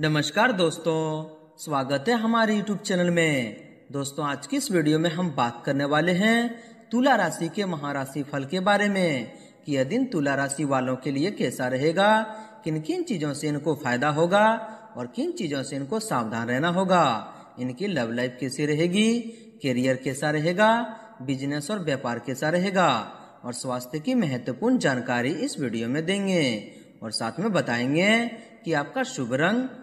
नमस्कार दोस्तों स्वागत है हमारे यूट्यूब चैनल में दोस्तों आज की इस वीडियो में हम बात करने वाले हैं तुला राशि के महाराशि फल के बारे में कि यह दिन तुला राशि वालों के लिए कैसा रहेगा किन किन चीजों से इनको फायदा होगा और किन चीजों से इनको सावधान रहना होगा इनकी लव लाइफ कैसी रहेगी करियर कैसा रहेगा बिजनेस और व्यापार कैसा रहेगा और स्वास्थ्य की महत्वपूर्ण जानकारी इस वीडियो में देंगे और साथ में बताएंगे कि आपका शुभ रंग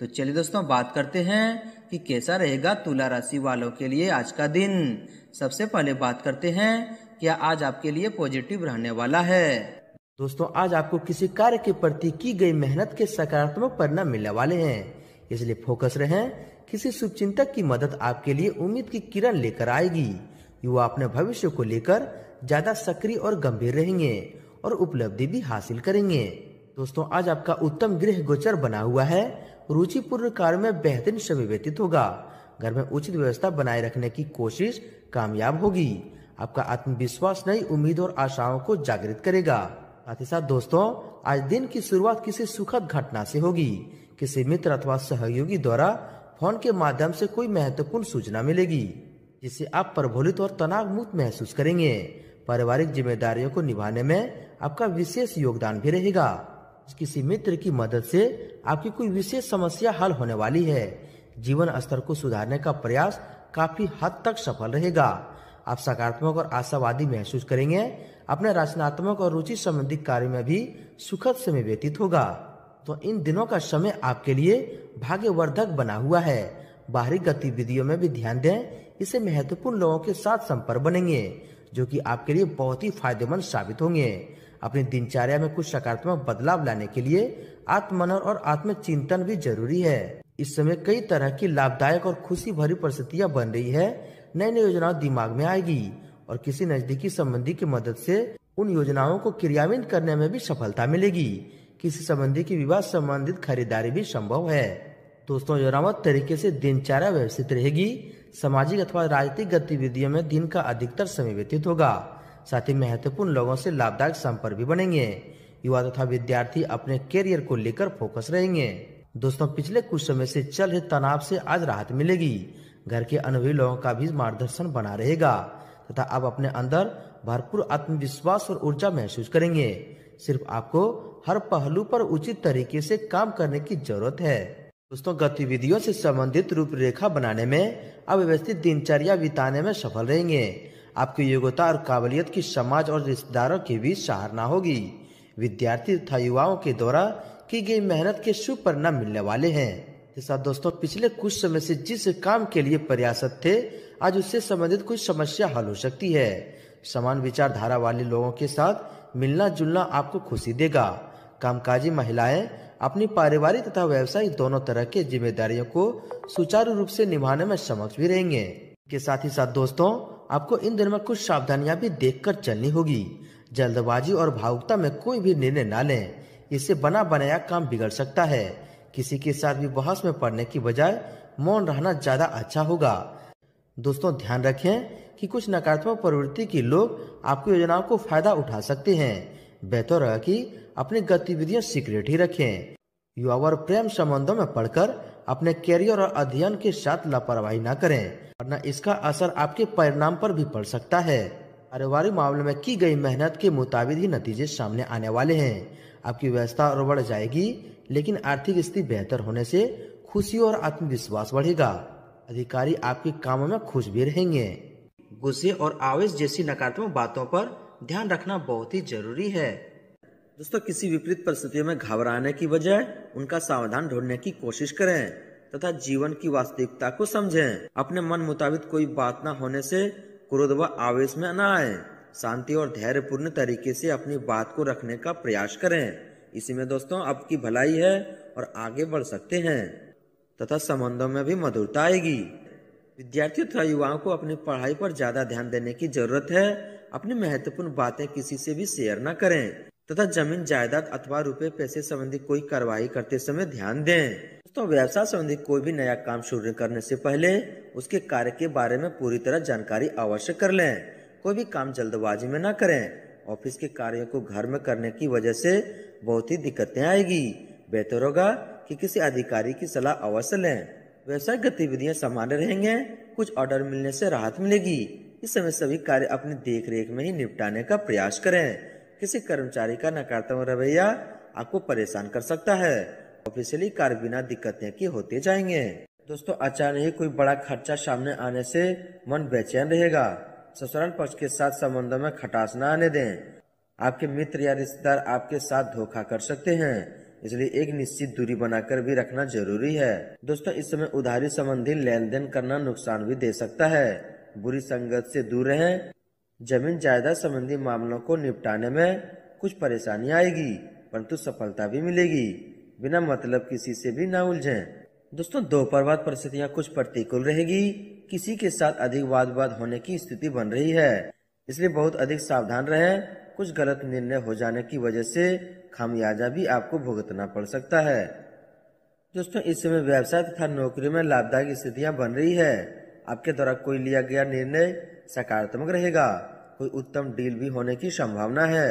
तो चलिए दोस्तों बात करते हैं कि कैसा रहेगा तुला राशि वालों के लिए आज का दिन सबसे पहले बात करते हैं क्या आज आपके लिए पॉजिटिव रहने वाला है दोस्तों आज आपको किसी कार्य के प्रति की गई मेहनत के सकारात्मक परिणाम मिलने वाले हैं इसलिए फोकस रहें किसी शुभचिंतक की मदद आपके लिए उम्मीद की किरण लेकर आएगी युवा अपने भविष्य को लेकर ज्यादा सक्रिय और गंभीर रहेंगे और उपलब्धि भी हासिल करेंगे दोस्तों आज आपका उत्तम गृह गोचर बना हुआ है रुचिपूर्ण कार्य में बेहतरीन समय व्यतीत होगा घर में उचित व्यवस्था बनाए रखने की कोशिश कामयाब होगी आपका आत्मविश्वास नई उम्मीद और आशाओं को जागृत करेगा साथ ही साथ दोस्तों आज दिन की शुरुआत किसी सुखद घटना से होगी किसी मित्र अथवा सहयोगी द्वारा फोन के माध्यम से कोई महत्वपूर्ण सूचना मिलेगी जिससे आप प्रभुलित और तनाव मुक्त महसूस करेंगे पारिवारिक जिम्मेदारियों को निभाने में आपका विशेष योगदान भी रहेगा किसी मित्र की मदद से आपकी कोई विशेष समस्या हल होने वाली है जीवन स्तर को सुधारने का प्रयास काफी हद तक सफल रहेगा आप सकारात्मक और आशावादी महसूस करेंगे अपने रचनात्मक और रुचि संबंधित कार्य में भी सुखद समय व्यतीत होगा तो इन दिनों का समय आपके लिए भाग्यवर्धक बना हुआ है बाहरी गतिविधियों में भी ध्यान दें इसे महत्वपूर्ण लोगों के साथ संपर्क बनेंगे जो कि आपके लिए बहुत ही फायदेमंद साबित होंगे अपनी दिनचर्या में कुछ सकारात्मक बदलाव लाने के लिए आत्मन और आत्मचिंतन भी जरूरी है इस समय कई तरह की लाभदायक और खुशी भरी परिस्थितियाँ बन रही है नई नई योजनाओं दिमाग में आएगी और किसी नजदीकी संबंधी की मदद से उन योजनाओं को क्रियान्वित करने में भी सफलता मिलेगी किसी संबंधी की विवाह संबंधित खरीदारी भी संभव है दोस्तों योजना तरीके से दिनचर्या व्यवस्थित रहेगी सामाजिक अथवा राजनीतिक गतिविधियों में दिन का अधिकतर समय व्यतीत होगा साथ ही महत्वपूर्ण लोगों से लाभदायक संपर्क भी बनेंगे युवा तथा विद्यार्थी अपने करियर को लेकर फोकस रहेंगे दोस्तों पिछले कुछ समय से चल रहे तनाव से आज राहत मिलेगी घर के अनुभवी लोगों का भी मार्गदर्शन बना रहेगा तथा आप अपने अंदर भरपूर आत्मविश्वास और ऊर्जा महसूस करेंगे सिर्फ आपको हर पहलू पर उचित तरीके से काम करने की जरूरत है दोस्तों गतिविधियों से संबंधित रूपरेखा बनाने में अव्यवस्थित दिनचर्या बिताने में सफल रहेंगे आपकी योग्यता और काबिलियत की समाज और रिश्तेदारों के बीच सहारना होगी विद्यार्थी तथा युवाओं के द्वारा की गई मेहनत के सुपरिणाम मिलने वाले हैं साथ दोस्तों पिछले कुछ समय से जिस काम के लिए प्रयासत थे आज उससे संबंधित कुछ समस्या हल हो सकती है समान विचारधारा वाले लोगों के साथ मिलना जुलना आपको खुशी देगा कामकाजी महिलाएं अपनी पारिवारिक तथा व्यवसायिक दोनों तरह के जिम्मेदारियों को सुचारू रूप से निभाने में समक्ष भी रहेंगे के साथ ही साथ दोस्तों आपको इन दिनों में कुछ सावधानियां भी देखकर चलनी होगी जल्दबाजी और भावुकता में कोई भी निर्णय ना लें इससे बना बनाया काम बिगड़ सकता है किसी के साथ भी बहस में पड़ने की बजाय मौन रहना ज्यादा अच्छा होगा दोस्तों ध्यान रखें कि कुछ नकारात्मक प्रवृत्ति के लोग आपकी योजनाओं को फायदा उठा सकते हैं बेहतर है कि अपनी गतिविधियां सीक्रेट ही रखें युवा और प्रेम संबंधों में पढ़कर अपने कैरियर और अध्ययन के साथ लापरवाही न करें वरना इसका असर आपके परिणाम पर भी पड़ सकता है कारोबारी मामले में की गई मेहनत के मुताबिक ही नतीजे सामने आने वाले हैं आपकी व्यवस्था और बढ़ जाएगी लेकिन आर्थिक स्थिति बेहतर होने से खुशी और आत्मविश्वास बढ़ेगा अधिकारी आपके कामों में खुश भी रहेंगे गुस्से और आवेश जैसी नकारात्मक बातों पर ध्यान रखना बहुत ही जरूरी है दोस्तों किसी विपरीत परिस्थितियों में घबराने की बजाय उनका समाधान ढूंढने की कोशिश करें तथा जीवन की वास्तविकता को समझें अपने मन मुताबिक कोई बात न होने से क्रोध व आवेश में न आए शांति और धैर्य पूर्ण तरीके से अपनी बात को रखने का प्रयास करें इसी में दोस्तों आपकी भलाई है और आगे बढ़ सकते हैं तथा संबंधों में भी मधुरता आएगी विद्यार्थियों तथा युवाओं को अपनी पढ़ाई पर ज्यादा ध्यान देने की जरूरत है अपनी महत्वपूर्ण बातें किसी से भी शेयर न करें तथा जमीन जायदाद अथवा रुपए पैसे संबंधी कोई कार्रवाई करते समय ध्यान दें तो व्यवसाय संबंधी कोई भी नया काम शुरू करने से पहले उसके कार्य के बारे में पूरी तरह जानकारी अवश्य कर लें कोई भी काम जल्दबाजी में ना करें ऑफिस के कार्यों को घर में करने की वजह से बहुत ही दिक्कतें आएगी बेहतर होगा कि किसी अधिकारी की सलाह अवश्य लें व्यवसाय गतिविधियां सामान्य रहेंगे कुछ ऑर्डर मिलने से राहत मिलेगी इस समय सभी कार्य अपनी देख रेख में ही निपटाने का प्रयास करें किसी कर्मचारी का नकारात्मक रवैया आपको परेशान कर सकता है ऑफिशियली कार बिना दिक्कतें के होते जाएंगे दोस्तों अचानक ही कोई बड़ा खर्चा सामने आने से मन बेचैन रहेगा ससुराल पक्ष के साथ संबंधों में खटास न आने दें आपके मित्र या रिश्तेदार आपके साथ धोखा कर सकते हैं इसलिए एक निश्चित दूरी बनाकर भी रखना जरूरी है दोस्तों इस समय उधारी संबंधी लेन देन करना नुकसान भी दे सकता है बुरी संगत से दूर रहें जमीन जायदाद संबंधी मामलों को निपटाने में कुछ परेशानी आएगी परंतु सफलता भी मिलेगी बिना मतलब किसी से भी ना उलझें दोस्तों दोपहर बाद परिस्थितियाँ कुछ प्रतिकूल रहेगी किसी के साथ अधिक वाद विवाद होने की स्थिति बन रही है इसलिए बहुत अधिक सावधान रहें कुछ गलत निर्णय हो जाने की वजह से खामियाजा भी आपको भुगतना पड़ सकता है दोस्तों इस समय व्यवसाय तथा नौकरी में लाभदायक स्थितियाँ बन रही है आपके द्वारा कोई लिया गया निर्णय सकारात्मक रहेगा कोई उत्तम डील भी होने की संभावना है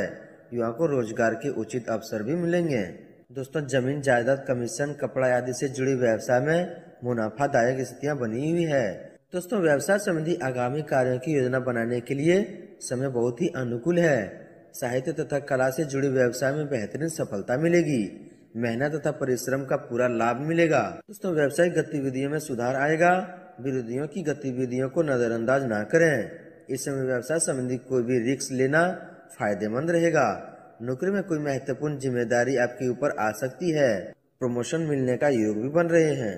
युवा को रोजगार के उचित अवसर भी मिलेंगे दोस्तों जमीन जायदाद कमीशन कपड़ा आदि से जुड़ी व्यवसाय में मुनाफा दायक स्थितियाँ बनी हुई है दोस्तों व्यवसाय संबंधी आगामी कार्यों की योजना बनाने के लिए समय बहुत ही अनुकूल है साहित्य तथा कला से जुड़ी व्यवसाय में बेहतरीन सफलता मिलेगी मेहनत तथा परिश्रम का पूरा लाभ मिलेगा दोस्तों व्यवसायिक गतिविधियों में सुधार आएगा विरोधियों की गतिविधियों को नजरअंदाज न करें इस समय व्यवसाय संबंधी कोई भी रिस्क लेना फायदेमंद रहेगा नौकरी में कोई महत्वपूर्ण जिम्मेदारी आपके ऊपर आ सकती है प्रमोशन मिलने का योग भी बन रहे हैं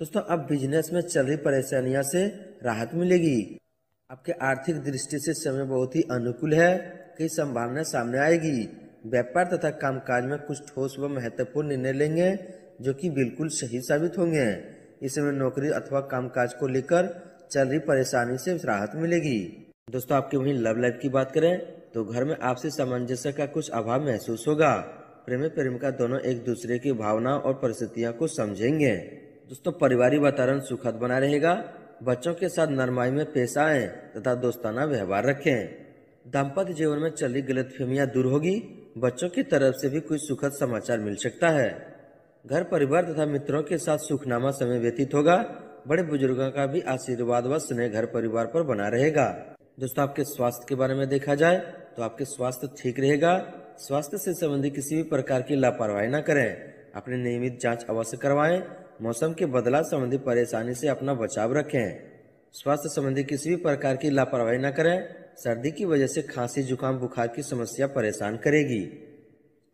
दोस्तों अब बिजनेस में चल रही परेशानियां से राहत मिलेगी आपके आर्थिक दृष्टि से समय बहुत ही अनुकूल है कई संभावनाएं सामने आएगी व्यापार तथा कामकाज में कुछ ठोस व महत्वपूर्ण निर्णय लेंगे जो कि बिल्कुल सही साबित होंगे इसमें नौकरी अथवा कामकाज को लेकर चल रही परेशानी से राहत मिलेगी दोस्तों आपके वही लव लाइफ की बात करें तो घर में आपसी सामंजस्य का कुछ अभाव महसूस होगा प्रेमी प्रेमिका दोनों एक दूसरे की भावना और परिस्थितियाँ को समझेंगे दोस्तों परिवारिक वातावरण सुखद बना रहेगा बच्चों के साथ नरमाई में पेश आए तथा दोस्ताना व्यवहार रखें दाम्पत्य जीवन में चली गलत फहमियाँ दूर होगी बच्चों की तरफ से भी कुछ सुखद समाचार मिल सकता है घर परिवार तथा मित्रों के साथ सुखनामा समय व्यतीत होगा बड़े बुजुर्गों का भी आशीर्वाद व स्नेह घर परिवार पर बना रहेगा दोस्तों आपके स्वास्थ्य के बारे में देखा जाए तो आपके स्वास्थ्य ठीक रहेगा स्वास्थ्य से संबंधित किसी भी प्रकार की लापरवाही ना करें अपने नियमित जांच अवश्य करवाएं मौसम के बदलाव संबंधी परेशानी से अपना बचाव रखें स्वास्थ्य संबंधी किसी भी प्रकार की लापरवाही न करें सर्दी की वजह से खांसी जुकाम बुखार की समस्या परेशान करेगी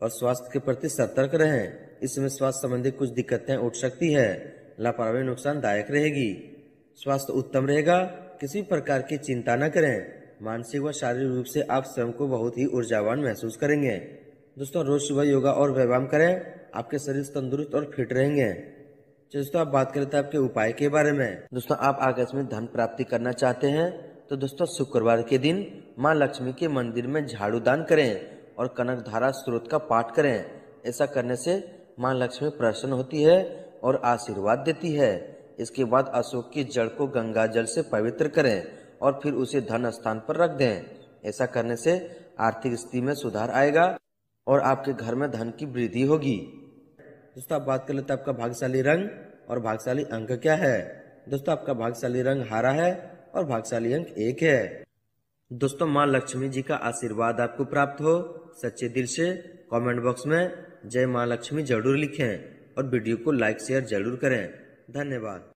और स्वास्थ्य के प्रति सतर्क रहें इसमें स्वास्थ्य संबंधी कुछ दिक्कतें उठ सकती है लापरवाही नुकसानदायक रहेगी स्वास्थ्य उत्तम रहेगा किसी प्रकार की चिंता न करें मानसिक व शारीरिक रूप से आप स्वयं को बहुत ही ऊर्जावान महसूस करेंगे दोस्तों रोज सुबह योगा और व्यायाम करें आपके शरीर तंदुरुस्त और फिट रहेंगे दोस्तों आप बात करें तो आपके उपाय के बारे में दोस्तों आप आकस्मिक धन प्राप्ति करना चाहते हैं तो दोस्तों शुक्रवार के दिन माँ लक्ष्मी के मंदिर में झाड़ू दान करें और कनक धारा स्रोत का पाठ करें ऐसा करने से माँ लक्ष्मी प्रसन्न होती है और आशीर्वाद देती है इसके बाद अशोक की जड़ को गंगा जल से पवित्र करें और फिर उसे धन स्थान पर रख दें ऐसा करने से आर्थिक स्थिति में सुधार आएगा और आपके घर में धन की वृद्धि होगी दोस्तों आप बात कर लेते हैं आपका भाग्यशाली रंग और भाग्यशाली अंक क्या है दोस्तों आपका भाग्यशाली रंग हरा है और भाग्यशाली अंक एक है दोस्तों माँ लक्ष्मी जी का आशीर्वाद आपको प्राप्त हो सच्चे दिल से कमेंट बॉक्स में जय माँ लक्ष्मी जरूर लिखें और वीडियो को लाइक शेयर जरूर करें धन्यवाद